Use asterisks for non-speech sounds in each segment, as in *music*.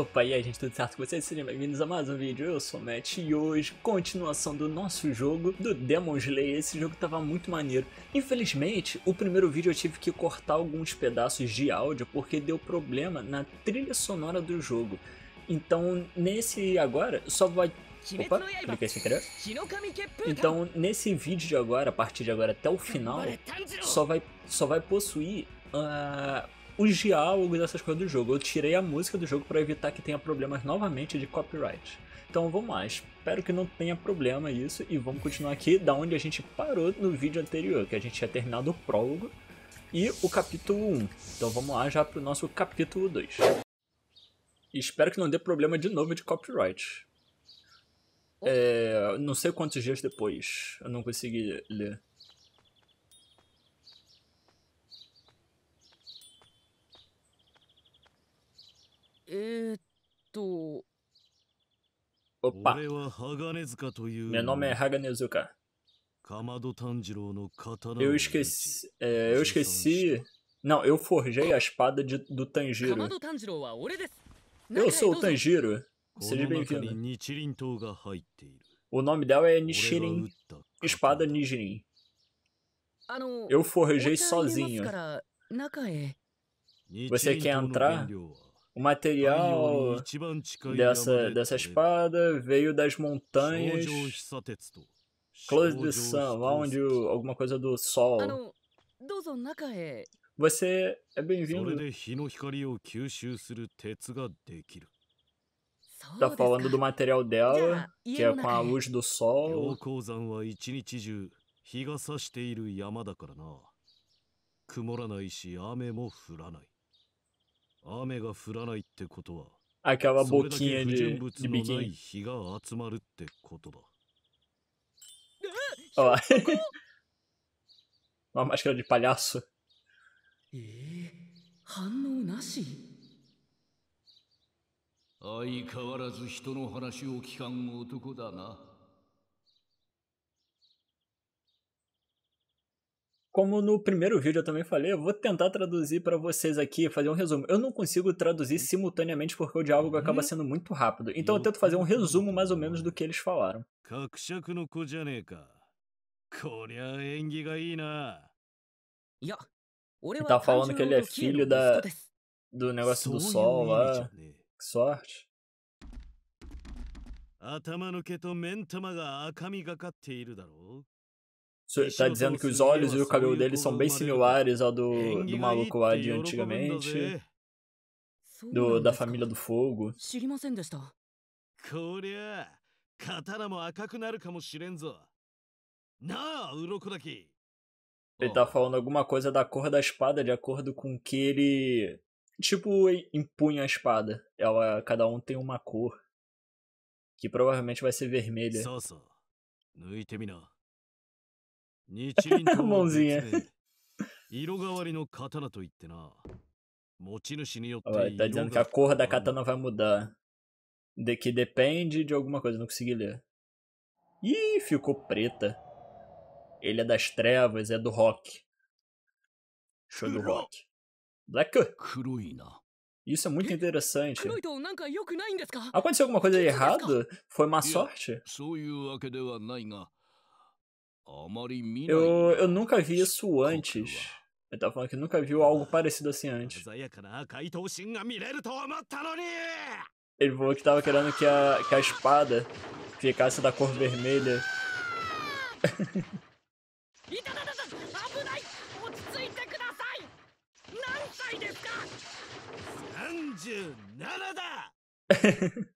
Opa, e aí gente, tudo certo com vocês? Sejam bem-vindos a mais um vídeo, eu sou o Matt e hoje, continuação do nosso jogo, do Demon Slayer, esse jogo tava muito maneiro. Infelizmente, o primeiro vídeo eu tive que cortar alguns pedaços de áudio porque deu problema na trilha sonora do jogo. Então, nesse agora, só vai Opa, cliquei sem querer. Então, nesse vídeo de agora, a partir de agora até o final, só vai, só vai possuir uh, os diálogos, essas coisas do jogo. Eu tirei a música do jogo para evitar que tenha problemas novamente de copyright. Então vamos lá, espero que não tenha problema isso e vamos continuar aqui da onde a gente parou no vídeo anterior, que a gente tinha terminado o prólogo e o capítulo 1. Então vamos lá já para o nosso capítulo 2. E espero que não dê problema de novo de copyright. É, não sei quantos dias depois eu não consegui ler. えー、っと。Opa! Meu nome é Haganezuka. Eu esqueci. É, eu esqueci. Não, eu forjei a espada de, do Tanjiro. Eu sou o Tanjiro. Seja bem-vindo. O nome dela é Nishirin. Espada Nijirin. Eu forjei sozinho. Você quer entrar? O material dessa, dessa espada veio das montanhas Close the Sun, lá onde alguma coisa do sol. Você é bem-vindo. Tá falando do material dela, que é com a luz do sol. 雨が降らないってことは acaba boquinha de, de biquinho. Olha lá. Uma máscara de palhaço. Ai, 変わらず人の話を聞かん男だな。Como no primeiro vídeo eu também falei, eu vou tentar traduzir para vocês aqui, fazer um resumo. Eu não consigo traduzir uhum. simultaneamente porque o diálogo uhum. acaba sendo muito rápido. Então eu tento fazer um resumo mais ou menos do que eles falaram. Ele tá falando que ele é filho da do negócio do sol lá. Que sorte. 頭の毛と目ん玉が赤みがかっているだろう Tá dizendo então, que os olhos e o cabelo dele são bem similares ao do, do maluco lá de antigamente. Do, da família do fogo. Ele tá falando alguma coisa da cor da espada, de acordo com que ele. Tipo, empunha a espada. Ela, cada um tem uma cor. Que provavelmente vai ser vermelha. そうそう。抜いてみな。日輪刀は色変わりの刀といってな。持ち主によって *laughs* tá dizendo que a cor da katana vai mudar. De que depende de alguma coisa, não consegui ler. Ih, ficou preta. Ele é das trevas, é do rock. Show do rock. Black. Isso é muito interessante. Aconteceu alguma coisa errada? Foi má sorte? Eu, eu nunca vi isso antes. Ele tava falando que nunca viu algo parecido assim antes. Ele falou que tava querendo que a, que a espada ficasse da cor vermelha. *laughs* *laughs*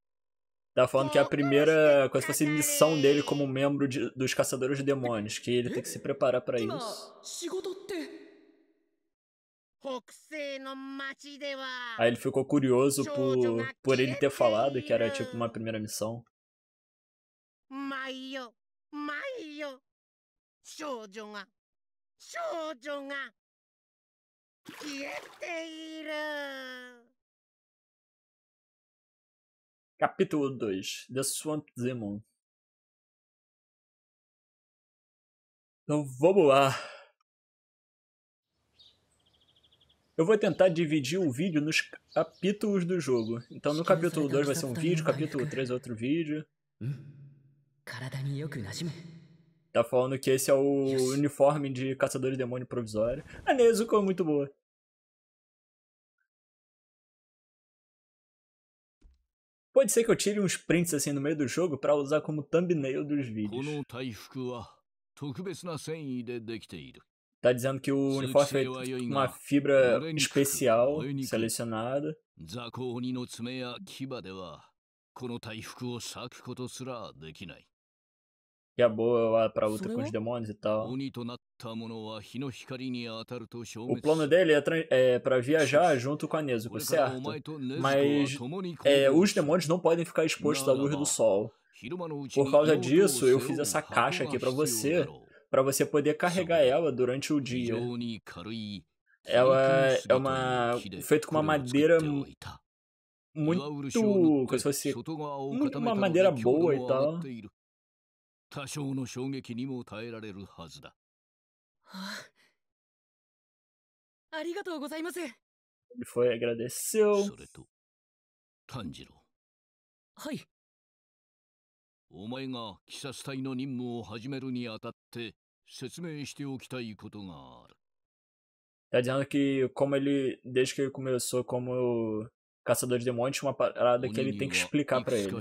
Tá falando que a primeira coisa fosse missão dele como membro de, dos Caçadores de Demônios, que ele tem que se preparar para isso. Aí ele ficou curioso por, por ele ter falado que era tipo uma primeira missão. Capítulo 2 The Swamp Demon Então vamos lá. Eu vou tentar dividir o vídeo nos capítulos do jogo. Então no capítulo 2 vai ser um vídeo, capítulo 3 é outro vídeo. Tá falando que esse é o uniforme de caçador de demônio provisório. A Nezuko é muito boa. Pode ser que eu tire uns prints assim no meio do jogo para usar como thumbnail dos vídeos. Tá dizendo que o uniforme é feito com uma fibra especial selecionada que é boa luta com os demônios e tal. O plano dele é, é para viajar junto com a Nezuko, certo? Mas é, os demônios não podem ficar expostos à luz do sol. Por causa disso, eu fiz essa caixa aqui para você, para você poder carregar ela durante o dia. Ela é uma feita com uma madeira muito, como se fosse muito uma madeira boa e tal. 多少の衝撃にも耐えられるはずだ。はあ、ありがとうございます。それと、炭治郎。はい。お前が鬼殺隊の任務を始めるにあたって説明しておきたいことがある。Tá dizendo que como ele, desde que ele começou como Caçador de Demônios tinha uma parada que ele tem que explicar para ele,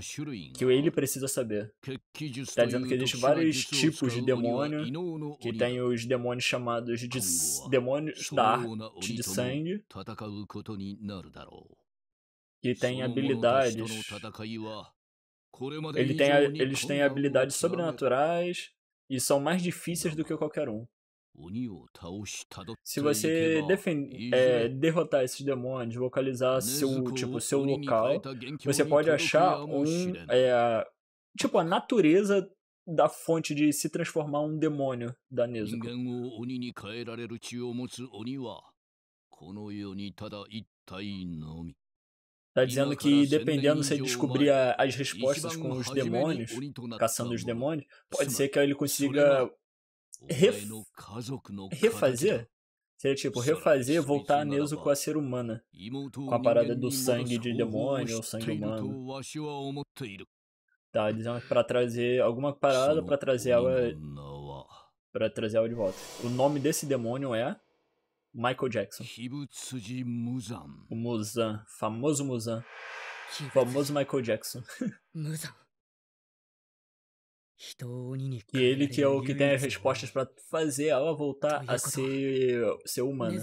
que ele precisa saber. Está dizendo que existem vários tipos de demônio, que tem os demônios chamados de demônios da arte de sangue, que tem habilidades. Ele tem, eles têm habilidades sobrenaturais e são mais difíceis do que qualquer um. Se você é, derrotar esses demônios, localizar seu, tipo, seu local, você pode achar um. É, tipo, a natureza da fonte de se transformar um demônio da Nezuko. Tá dizendo que dependendo se ele descobrir as respostas com os demônios, caçando os demônios, pode ser que ele consiga ref... refazer? Seria tipo, refazer, voltar a com a ser humana. Com a parada do sangue de demônio ou sangue humano. Tá, eles iam pra trazer alguma parada pra trazer ela. Pra trazer ela de volta. O nome desse demônio é. Michael Jackson. O Muzan. Famoso Muzan. Famoso Michael Jackson. *laughs* E ele que é o que tem as respostas para fazer ela voltar a ser, ser humana.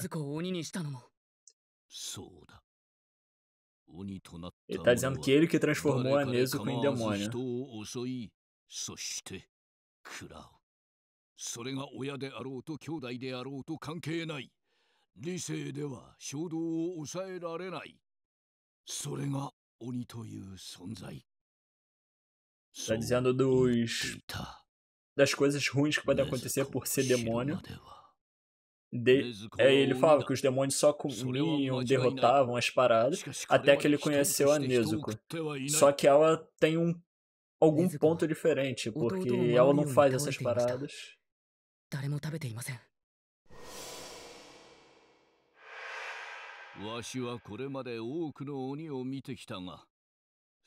Ele tá dizendo que ele que transformou a Nezuko em demônio. それが親であろうと兄弟であろうと関係ない。理性では衝動を抑えられない。それが鬼という存在。Tá dizendo dos. das coisas ruins que podem acontecer por ser demônio. De... É, ele fala que os demônios só comiam, derrotavam as paradas, até que ele conheceu a Nezuko. Só que ela tem um algum ponto diferente, porque ela não faz essas paradas.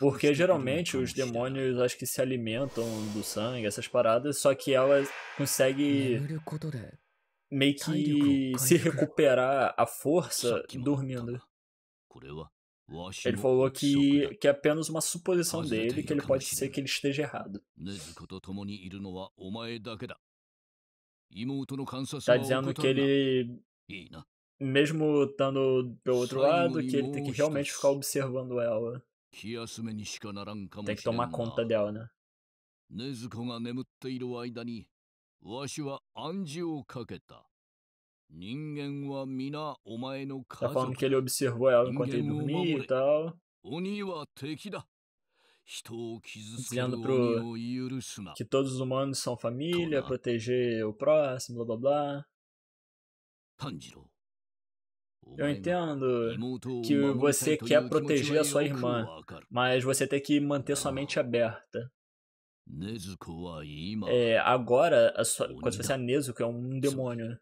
Porque geralmente os demônios acho que se alimentam do sangue, essas paradas, só que ela consegue meio que se recuperar a força dormindo. Ele falou que, que é apenas uma suposição dele, que ele pode ser que ele esteja errado. Tá dizendo que ele mesmo estando pelo outro lado, que ele tem que realmente ficar observando ela. Tem que tomar conta dela, né? Tá falando que ele observou ela enquanto ele dormia e tal. 鬼は敵だ。dizendo pro, que todos os humanos são família, proteger o próximo, blá blá blá. Tanjiro, eu entendo que você quer proteger a sua irmã, mas você tem que manter sua mente ah. aberta. É, agora, sua, quando você é a Nezuko, é um demônio.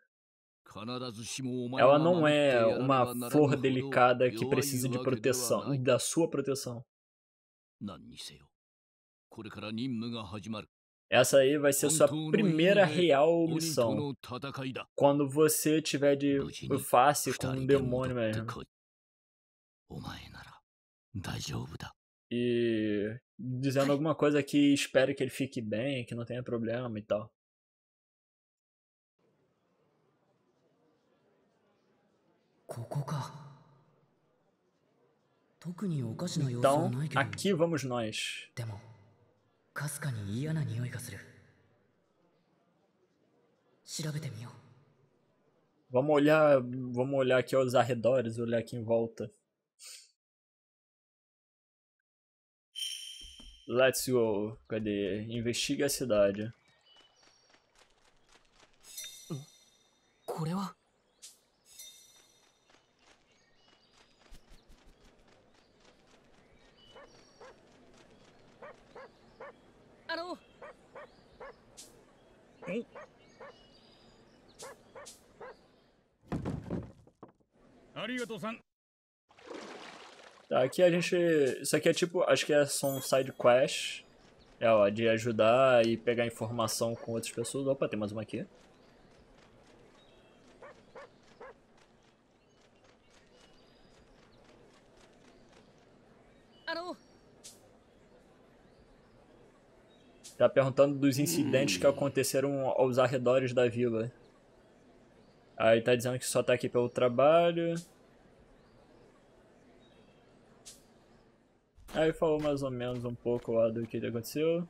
Ela não é uma flor delicada que precisa de proteção, da sua proteção. Essa aí vai ser sua primeira real missão. Quando você tiver de face com um demônio mesmo. E dizendo alguma coisa que espero que ele fique bem, que não tenha problema e tal. Então, aqui vamos nós. かすかに嫌な匂いがする調べてみよう Vamos olhar, vamos olhar aqui os arredores, olhar aqui em volta. Let's go. Cadê? Investiga a cidade. これは hum. あのえ Tá, aqui a gente. Isso aqui é tipo. Acho que é, só um side quest É, ó, de ajudar e pegar informação com outras pessoas. Opa, tem mais uma aqui. Tá perguntando dos incidentes que hum. aconteceram aos arredores da vila. Aí tá dizendo que só tá aqui pelo trabalho. Aí falou mais ou menos um pouco lá do que aconteceu.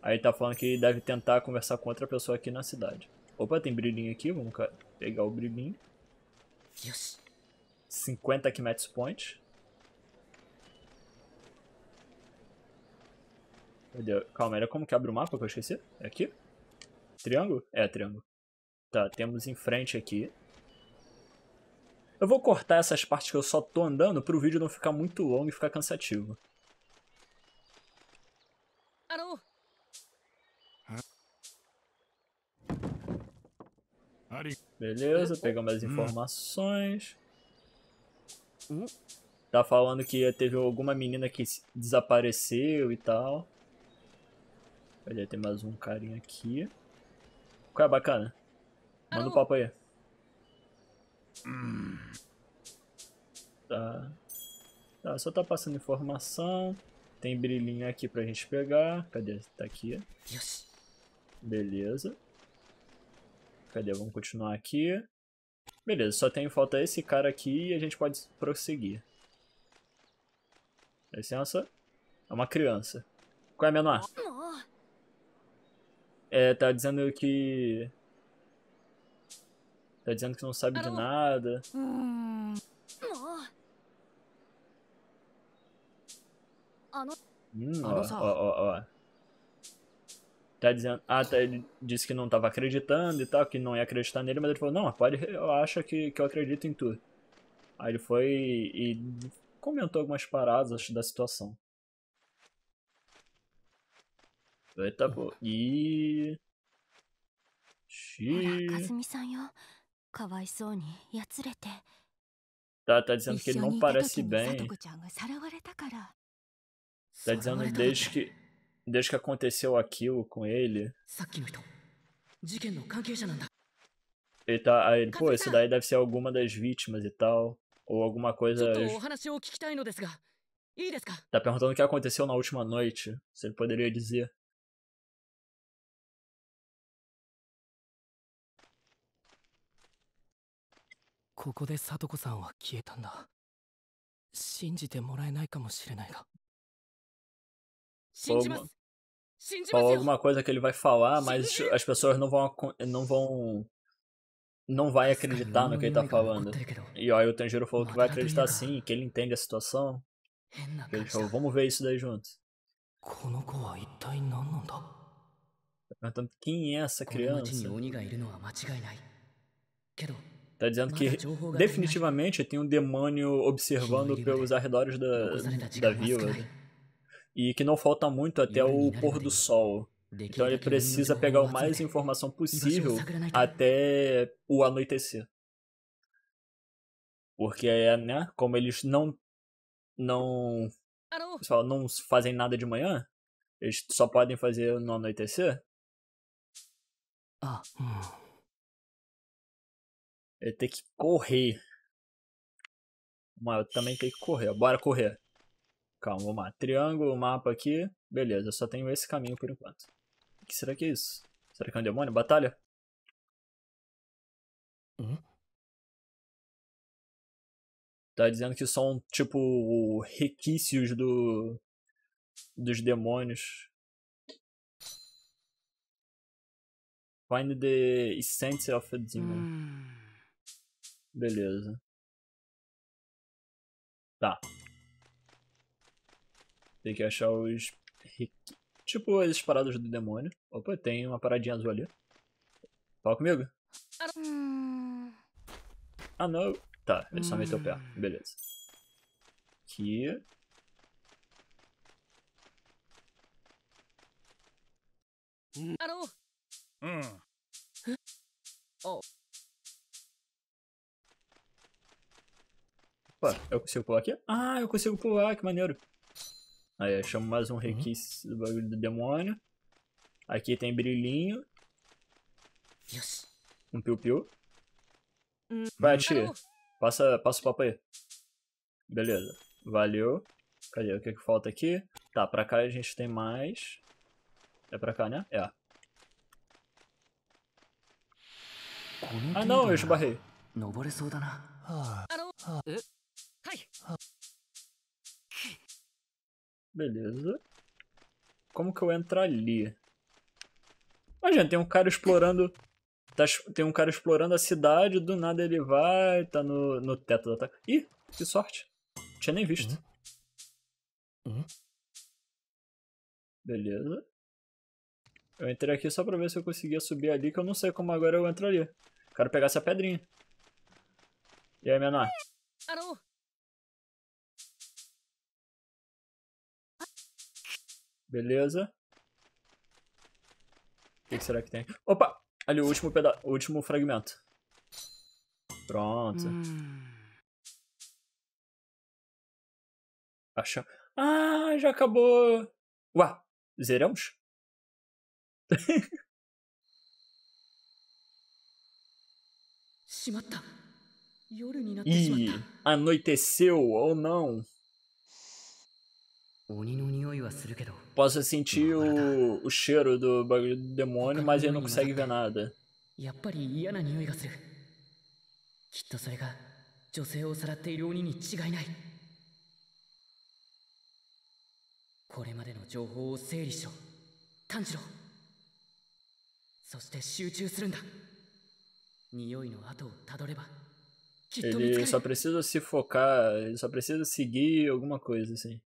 Aí tá falando que deve tentar conversar com outra pessoa aqui na cidade. Opa, tem brilhinho aqui, vamos pegar o brilhinho. 50 km Point. Calma, era como que abre o mapa que eu esqueci? É aqui? Triângulo? É, triângulo. Tá, temos em frente aqui. Eu vou cortar essas partes que eu só tô andando pro vídeo não ficar muito longo e ficar cansativo. Alô? Beleza, pegamos as hum. informações. Hum? Tá falando que teve alguma menina que desapareceu e tal. Olha, tem mais um carinha aqui. Qual é bacana? Manda o um ah, papo aí. Hum. Tá. Tá, só tá passando informação. Tem brilhinho aqui pra gente pegar. Cadê? Tá aqui. Beleza. Cadê? Vamos continuar aqui. Beleza, só tem falta esse cara aqui e a gente pode prosseguir. Licença. É uma criança. Qual é a menor? Hum. É, tá dizendo que. Tá dizendo que não sabe de nada. Hum, hum ó, ó, ó, Tá dizendo. Ah, tá, ele disse que não tava acreditando e tal, que não ia acreditar nele, mas ele falou, não, pode, eu acho que, que eu acredito em tudo. Aí ele foi e comentou algumas paradas da situação. Eita, pô. E... Tá, tá dizendo que ele não parece bem. Tá dizendo desde que, desde que aconteceu aquilo com ele. Ele tá, aí ele, pô, isso daí deve ser alguma das vítimas e tal. Ou alguma coisa. Tá perguntando o que aconteceu na última noite. Você poderia dizer? ここで聡子さんは消えたんだ信じてもらえないかもしれないが Alguma, falou alguma coisa que ele vai falar, mas as pessoas não vão não vão não vai acreditar no que ele tá falando. E aí o Tanjiro falou que vai acreditar sim, que ele entende a situação. E ele falou, vamos ver isso daí juntos. Perguntando quem é essa criança. Tá dizendo que é definitivamente tem um demônio observando é pelos arredores da, da vila. E que não falta muito até o pôr do sol. Então ele precisa pegar o mais informação possível até o anoitecer. Porque, né, como eles não. Não. Só não fazem nada de manhã, eles só podem fazer no anoitecer. Ah. Hum. Ele tem que correr. Mas eu também tenho que correr. Bora correr. Calma, vamos lá. Triângulo, mapa aqui. Beleza, eu só tenho esse caminho por enquanto. O que será que é isso? Será que é um demônio? Batalha? Uhum. Tá dizendo que são, tipo, requícios do... dos demônios. Find the essence of a demon. Hum. Beleza. Tá. Tem que achar os... Tipo, as paradas do demônio. Opa, tem uma paradinha azul ali. Fala comigo. Ah, não. Tá, ele só meteu o pé. Hum. Beleza. Aqui. Hum. hum. oh Opa, eu consigo pular aqui? Ah, eu consigo pular, que maneiro. Aí, chamo mais um uhum. requis uhum. do bagulho do demônio. Aqui tem brilhinho. Yes. Um piu-piu. Hum, Vai, tá tia. Passa, passa o papo aí. Beleza. Valeu. Cadê? O que, que falta aqui? Tá, pra cá a gente tem mais. É pra cá, né? É. Ah não, eu esbarrei. Beleza. Como que eu entro ali? Imagina, ah, tem um cara explorando. Tá, tem um cara explorando a cidade, do nada ele vai, tá no, no teto da. Ih, que sorte. tinha nem visto. Uhum. Uhum. Beleza. Eu entrei aqui só pra ver se eu conseguia subir ali, que eu não sei como agora eu entro ali. Quero pegar essa pedrinha. E aí, menor? Beleza. O que, que será que tem? Opa! Ali o último, peda o último fragmento. Pronto. Hum. Ah, já acabou. Uá, zeramos? *laughs* Ih, anoiteceu ou não? Possa sentir o, o cheiro do bagulho do demônio, mas ele não consegue ver nada. Ele só precisa se focar, ele só precisa seguir alguma coisa assim.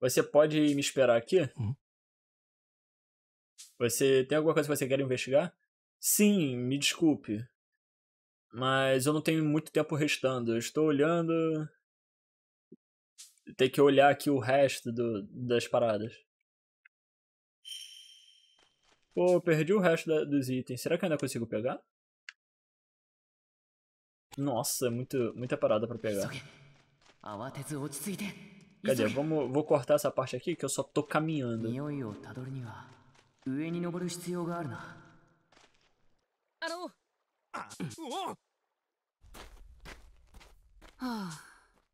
Você pode me esperar aqui? Uhum. Você tem alguma coisa que você quer investigar? Sim, me desculpe. Mas eu não tenho muito tempo restando. Eu estou olhando. Tem que olhar aqui o resto do, das paradas. Pô, eu perdi o resto da, dos itens. Será que eu ainda consigo pegar? Nossa, é muito, muita parada para pegar. Cadê? Vamos, vou cortar essa parte aqui que eu só tô caminhando. Ah.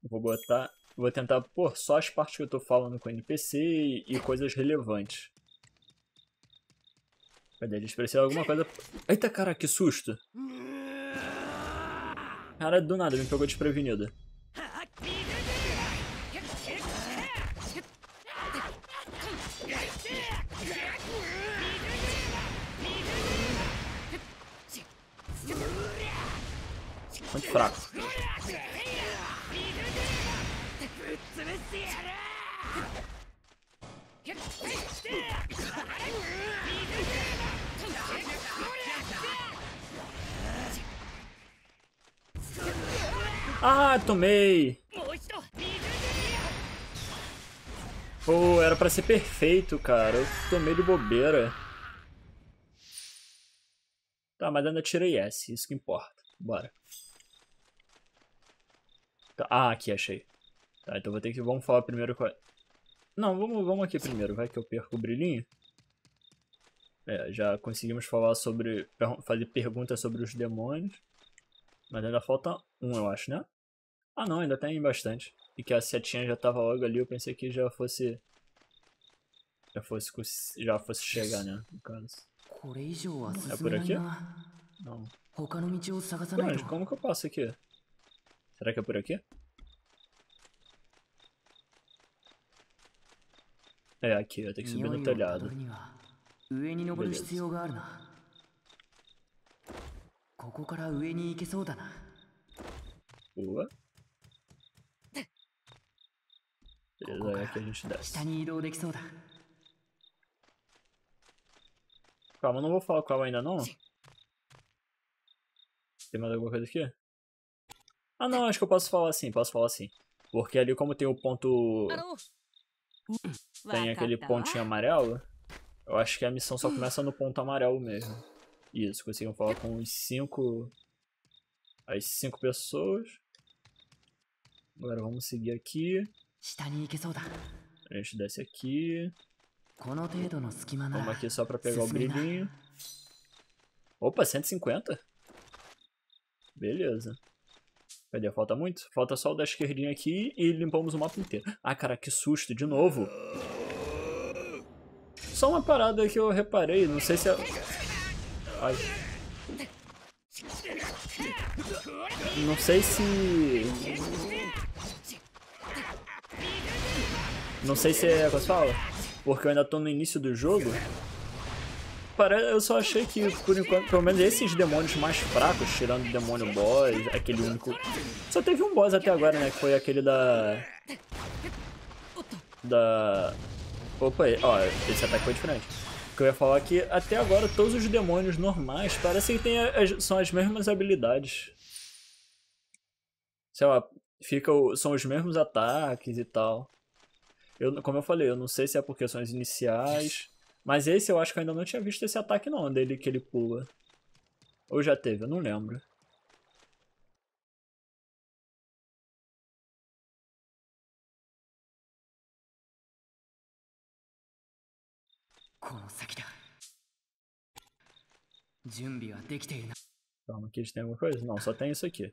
Vou botar. Vou tentar pôr só as partes que eu tô falando com o NPC e, e coisas relevantes. Cadê? Eles precisam alguma coisa. Eita, cara, que susto! Cara, do nada me pegou desprevenido. Ah, tomei! Pô, era pra ser perfeito, cara. Eu tomei de bobeira. Tá, mas ainda tirei S, isso que importa. Bora. Tá, ah, aqui, achei. Tá, então vou ter que... Vamos falar primeiro com a... Não, vamos, vamos aqui primeiro, vai que eu perco o brilhinho. É, já conseguimos falar sobre. fazer perguntas sobre os demônios. Mas ainda falta um, eu acho, né? Ah não, ainda tem bastante. E que a setinha já tava logo ali, eu pensei que já fosse. Já fosse, já fosse chegar, né? No caso. É por aqui? Não. Mas como que eu passo aqui? Será que é por aqui? É aqui, eu tenho que subir no telhado. Beleza. Boa. Beleza, é aqui a gente desce. Calma, não vou falar com ela ainda não. Tem mais alguma coisa aqui? Ah não, acho que eu posso falar assim, posso falar assim. Porque ali como tem o ponto tem tá, aquele tá pontinho amarelo. Eu acho que a missão só começa no ponto amarelo mesmo. Isso, conseguimos falar com os cinco. As cinco pessoas. Agora vamos seguir aqui. A gente desce aqui. Vamos aqui só pra pegar o brilhinho. Opa, 150? Beleza. Cadê? Falta muito? Falta só o da esquerdinha aqui e limpamos o mapa inteiro. Ah, cara, que susto, de novo. Só uma parada que eu reparei, não sei se é... Ai. Não sei se... Não sei se é... Como é se fala? Porque eu ainda tô no início do jogo eu só achei que, por enquanto, pelo menos esses demônios mais fracos, tirando o demônio boss, aquele único... Só teve um boss até agora, né? Que foi aquele da... Da... Opa, ó, esse ataque foi diferente. O que eu ia falar é que até agora todos os demônios normais parecem que têm as, são as mesmas habilidades. Sei lá, fica o, são os mesmos ataques e tal. Eu, como eu falei, eu não sei se é porque são as iniciais mas esse eu acho que eu ainda não tinha visto esse ataque não, dele que ele pula. Ou já teve, eu não lembro. Calma, aqui eles têm tem alguma coisa? Não, só tem isso aqui.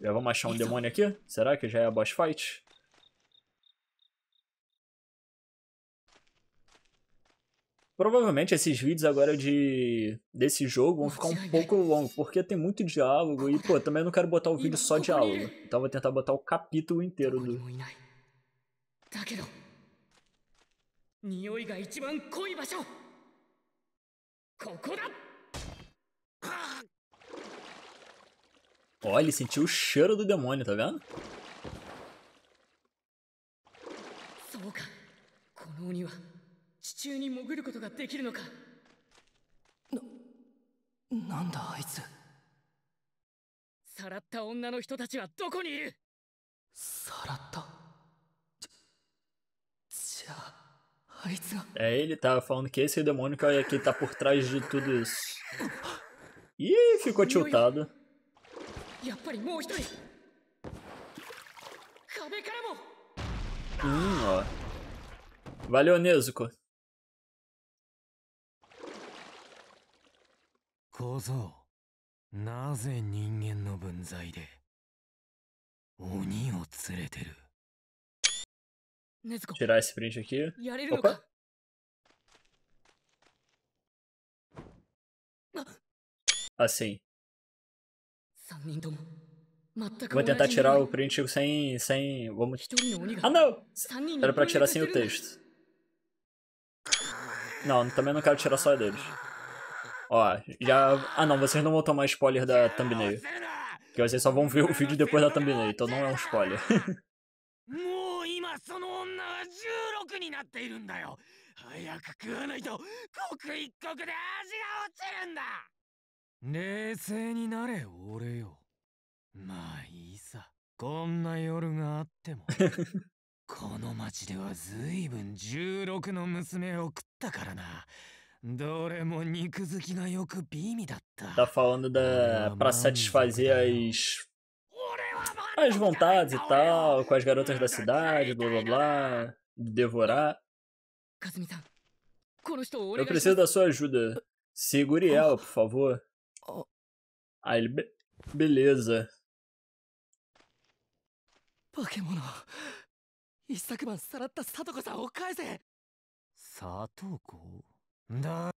Já vamos achar um demônio aqui? Será que já é a boss fight? Provavelmente esses vídeos agora de desse jogo vão ficar um pouco longos, porque tem muito diálogo e, pô, também não quero botar o vídeo só diálogo. Então vou tentar botar o capítulo inteiro do. Olha, ele sentiu o cheiro do demônio, tá vendo? Sim, 中に潜ることができるのかな、なんだあいつさらった女の人たちはどこにいるさらったじゃあ É, ele tá falando que esse demônio que, a que tá por trás de tudo isso. Ih, ficou tiltado. Hum, ó. Valeu, Nezuko. 小僧なぜ人間の分際で鬼を連れてる Tirar esse print aqui. Opa. Assim. Vou tentar tirar o print sem. sem. Vamos. Ah não! Era pra tirar sem o texto. Não, também não quero tirar só deles. Ó, já. Ah não, vocês não vão tomar spoiler da thumbnail. Porque vocês só vão ver o vídeo depois da thumbnail, então não é um spoiler. もう今その女は16になっているんだよ早く食わないと刻一刻で味が落ちるんだ冷静になれ俺よまあいいさこんな夜があってもこの町では随分16の娘を食ったからな Tá falando da para satisfazer as as vontades e tal, com as garotas da cidade, blá blá blá, devorar. Eu preciso da sua ajuda. Segure oh. ela, por favor. Oh. Aí ele. beleza. Pokémon. Issakuman, Sarata Satoko-san, o Satoko? だ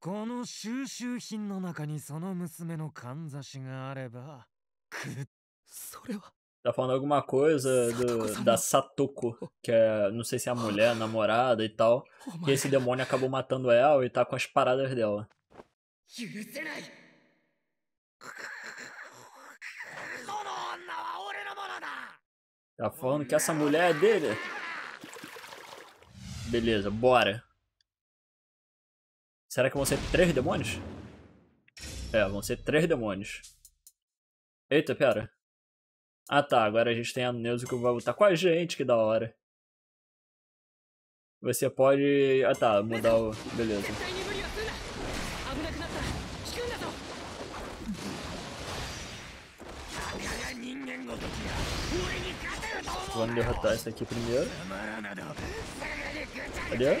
この収集品の中にその娘のかんざしがあればくそれは Tá falando alguma coisa do, da Satoko, que é, não sei se é a mulher, a namorada e tal. E esse demônio acabou matando ela e tá com as paradas dela. Tá falando que essa mulher é dele. Beleza, bora. Será que vão ser três demônios? É, vão ser três demônios. Eita, pera. Ah tá, agora a gente tem a Neuza que vai lutar com a gente, que da hora. Você pode... Ah tá, mudar o... Beleza. Vamos derrotar esse aqui primeiro. Cadê?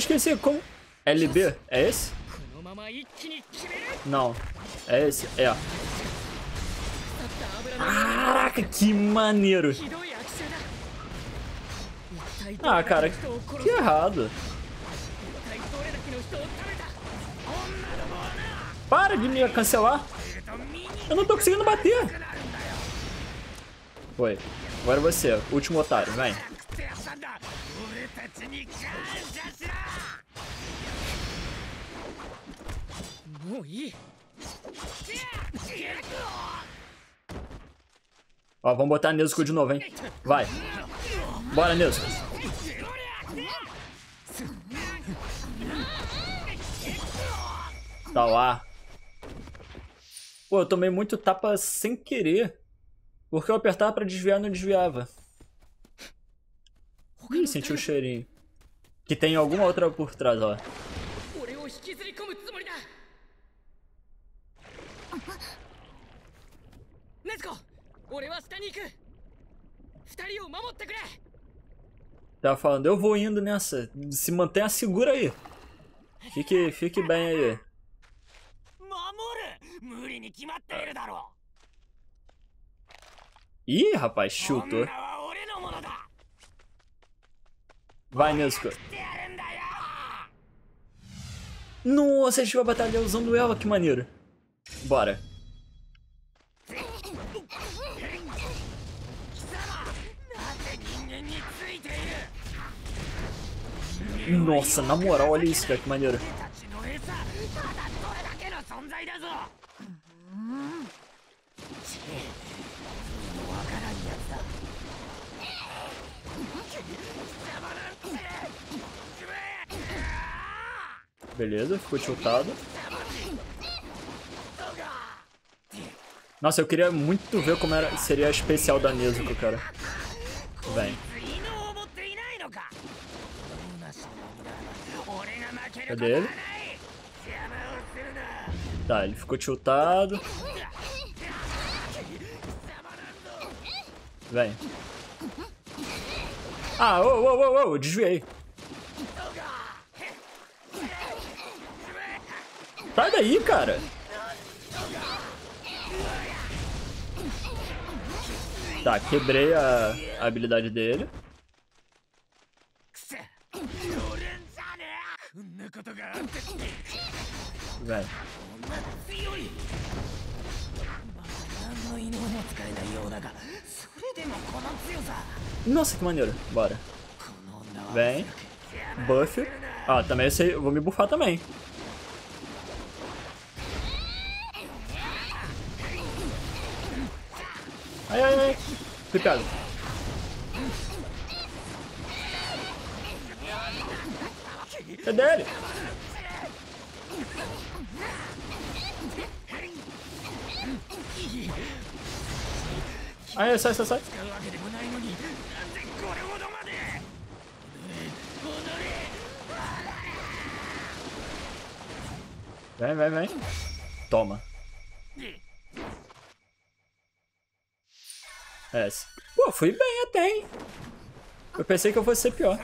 esqueci. Como... LB? É esse? Não. É esse? É. Caraca, que maneiro. Ah, cara, que errado. Para de me cancelar. Eu não tô conseguindo bater. Foi. Agora você, último otário, vem. não ir. Ó, vamos botar a Nezuko de novo, hein? Vai. Bora, Nezuko. Tá lá. Pô, eu tomei muito tapa sem querer. Porque eu apertava pra desviar e não desviava. Ih, senti o cheirinho. Que tem alguma outra por trás, ó. tá falando, eu vou indo nessa. Se mantenha segura aí. Fique, fique bem aí. Ih, rapaz, chutou. Vai, Nezuko. Nossa, a gente vai batalhar usando ela, que maneiro. Bora. Nossa, na moral, olha isso, cara, que maneiro. Beleza, ficou chutado. Nossa, eu queria muito ver como era, seria a especial da Nezuko, cara. Vem. Cadê ele? Tá, ele ficou tiltado. Vem. Ah, ô, ô, ô, ô, desviei. Sai daí, cara. Tá, quebrei a, a habilidade dele. ることがあってはいこんな強いまだ何の異能も使えないようだがそれでもこの強さ Nossa, que maneiro. Bora. Vem. Buff. Ah, também eu sei. Eu vou me buffar também. Ai, ai, ai. Cuidado. É dele. Aí, sai, sai, sai. Vem, vem, vem. Toma. É Essa. Pô, fui bem até, hein? Eu pensei que eu fosse ser pior.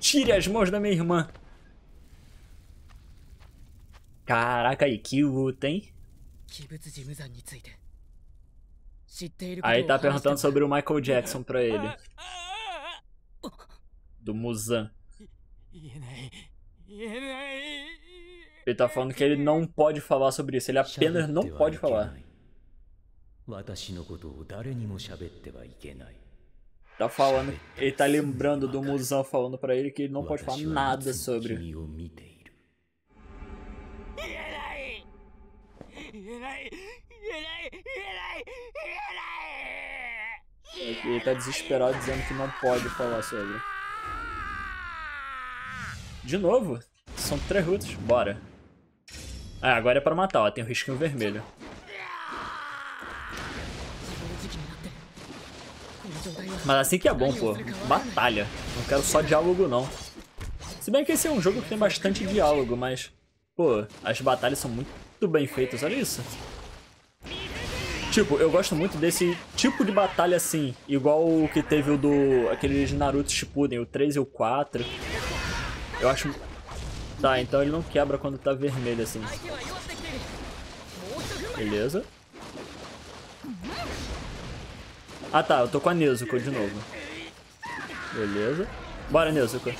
Tire as mãos da minha irmã. Caraca, e que luta, hein? Aí tá perguntando sobre o Michael Jackson pra ele. *laughs* Do Musan. Ele tá falando que ele não pode falar sobre isso, ele apenas não pode falar. isso. Tá falando, ele tá lembrando do Musão falando para ele que ele não pode falar nada sobre. Ele tá desesperado dizendo que não pode falar sobre. De novo? São três rutas, bora. Ah, agora é para matar, ó, tem o um risquinho vermelho. Mas assim que é bom, pô. Batalha. Não quero só diálogo, não. Se bem que esse é um jogo que tem bastante diálogo, mas... Pô, as batalhas são muito bem feitas, olha isso. Tipo, eu gosto muito desse tipo de batalha assim, igual o que teve o do... aquele de Naruto Shippuden, o 3 e o 4. Eu acho... Tá, então ele não quebra quando tá vermelho assim. Beleza. Ah tá, eu tô com a Nezuko de novo. Beleza. Bora, Nezuko.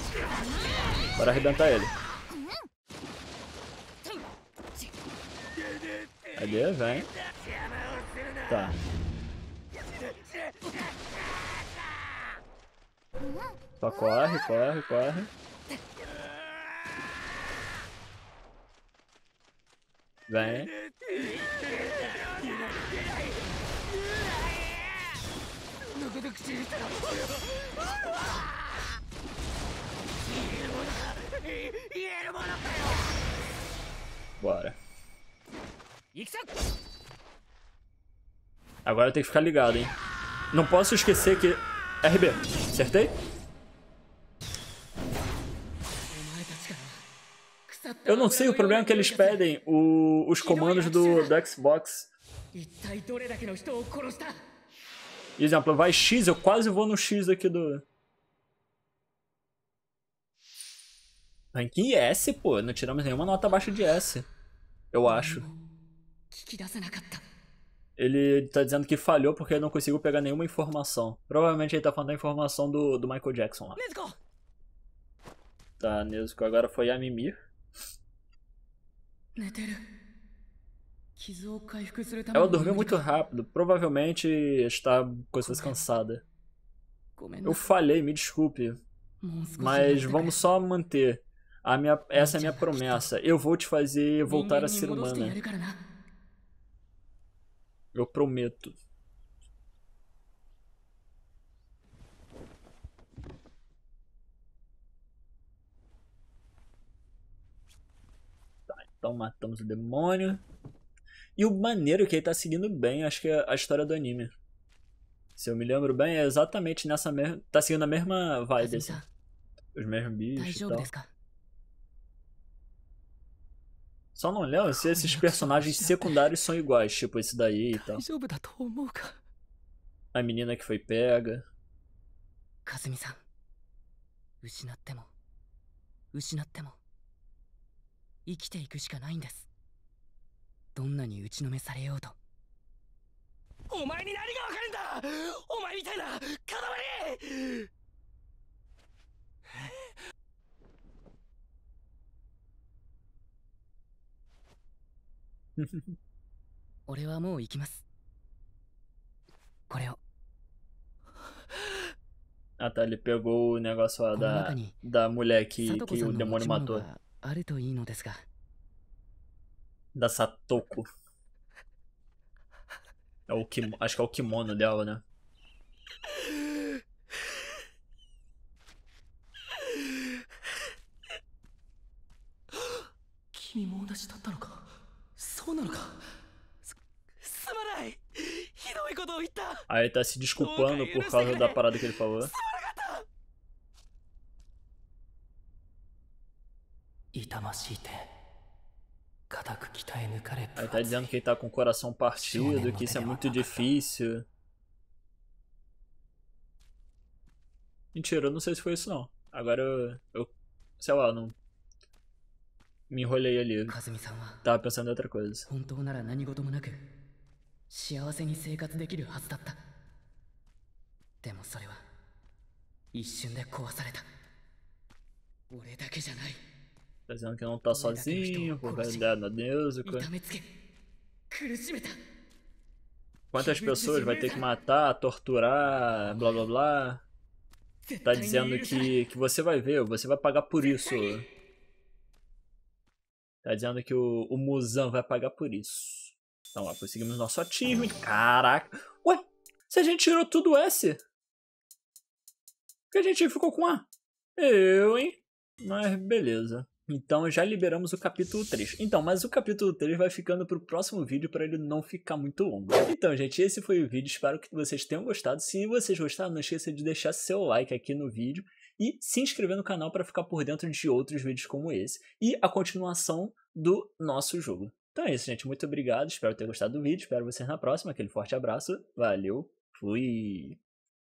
Bora arrebentar ele. Cadê? Vem. Tá. Só corre, corre, corre. Vem. Bora. É Agora eu tenho que ficar ligado, hein? Não posso esquecer que... RB, acertei? Eu não sei, o problema é que eles pedem o, os comandos do, do Xbox. Tá Exemplo, vai X, eu quase vou no X aqui do... Ranking S, pô. Não tiramos nenhuma nota abaixo de S. Eu acho. Ele tá dizendo que falhou porque ele não conseguiu pegar nenhuma informação. Provavelmente ele tá falando da informação do, do Michael Jackson lá. Tá, Nezuko agora foi a Mimir. Ela dormiu muito rápido, provavelmente está com as é? cansada. Eu falhei, me desculpe. Mas vamos só manter. A minha, essa é a minha promessa. Eu vou te fazer voltar a ser humana. Eu prometo. Tá, então matamos o demônio. E o maneiro é que ele tá seguindo bem, acho que é a história do anime. Se eu me lembro bem, é exatamente nessa mesma. Tá seguindo a mesma vibe, assim. Os mesmos bichos e tal. Só não lembro se esses personagens secundários são iguais, tipo esse daí e tal. A menina que foi pega. Kazumi-san. 失っても失っても生きていくしかないんですどんなに打ちのめされようとお前に何が分かるんだお前みたいな塊俺はもう行きますこれを a tá, ele pegou o negócio lá da, da mulher que, que o demônio matou. あるといいのですが。da Satoko. É o kim... Acho que é o kimono dela, né? Kimi も同じだったのかそうなのかす,すまないひどいことを言った Aí ele tá se desculpando por causa da parada que ele falou. 痛ましい点 Aí tá, tá dizendo que ele tá com o coração partido, que isso é muito difícil. Mentira, eu não sei se foi isso não. Agora eu. eu sei lá, não. Me enrolei ali. Tava pensando em outra coisa. でもそれは一瞬で壊された俺だけじゃない Tá dizendo que não tá sozinho, confiado na deusa. Quantas pessoas vai ter que matar, torturar, blá blá blá. Tá, tá dizendo que, que você vai ver, você vai pagar por isso. Tá, tá dizendo que o, o Muzan vai pagar por isso. Então lá, conseguimos nosso ativo. Caraca. Ué, se a gente tirou tudo S? Por que a gente ficou com A? Eu, hein? Mas beleza. Então já liberamos o capítulo 3. Então, mas o capítulo 3 vai ficando para o próximo vídeo para ele não ficar muito longo. Então, gente, esse foi o vídeo. Espero que vocês tenham gostado. Se vocês gostaram, não esqueça de deixar seu like aqui no vídeo e se inscrever no canal para ficar por dentro de outros vídeos como esse e a continuação do nosso jogo. Então é isso, gente. Muito obrigado. Espero ter gostado do vídeo. Espero vocês na próxima. Aquele forte abraço. Valeu. Fui.